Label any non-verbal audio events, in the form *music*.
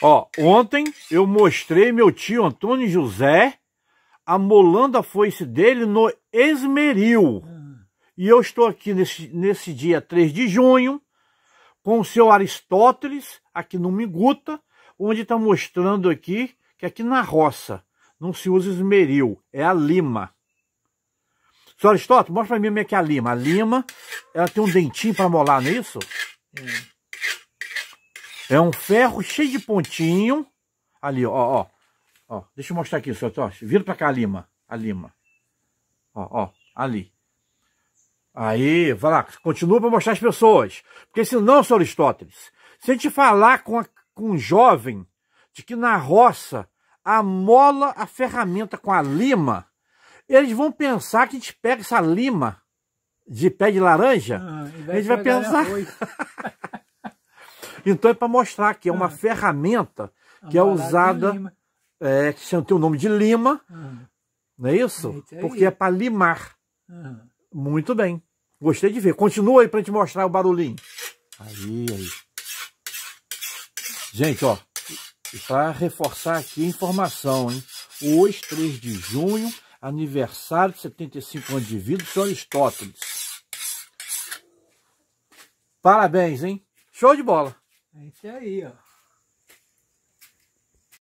Ó, ontem eu mostrei meu tio Antônio José amolando a foice dele no esmeril. E eu estou aqui nesse, nesse dia 3 de junho com o seu Aristóteles aqui no Miguta, onde está mostrando aqui que aqui na roça não se usa esmeril, é a lima. Senhor Aristóteles, mostra para mim como é que é a lima. A lima, ela tem um dentinho para molar, não é isso? Hum. É um ferro cheio de pontinho. Ali, ó, ó. ó. Deixa eu mostrar aqui, seu Tocha. Vira pra cá a lima. A lima. Ó, ó. Ali. Aí, vai lá. Continua pra mostrar as pessoas. Porque senão, seu Aristóteles, se a gente falar com, a, com um jovem de que na roça amola a ferramenta com a lima, eles vão pensar que a gente pega essa lima de pé de laranja, ah, a gente vai pensar. *laughs* Então é para mostrar que é uma ah. ferramenta que Amarado é usada, é, que tem o nome de lima, ah. não é isso? Porque é para limar. Ah. Muito bem. Gostei de ver. Continua aí para te mostrar o barulhinho. Aí, aí. Gente, ó, para reforçar aqui a informação, hein? Hoje, 3 de junho, aniversário de 75 anos de vida do senhor Aristóteles. Parabéns, hein? Show de bola! É isso aí, ó.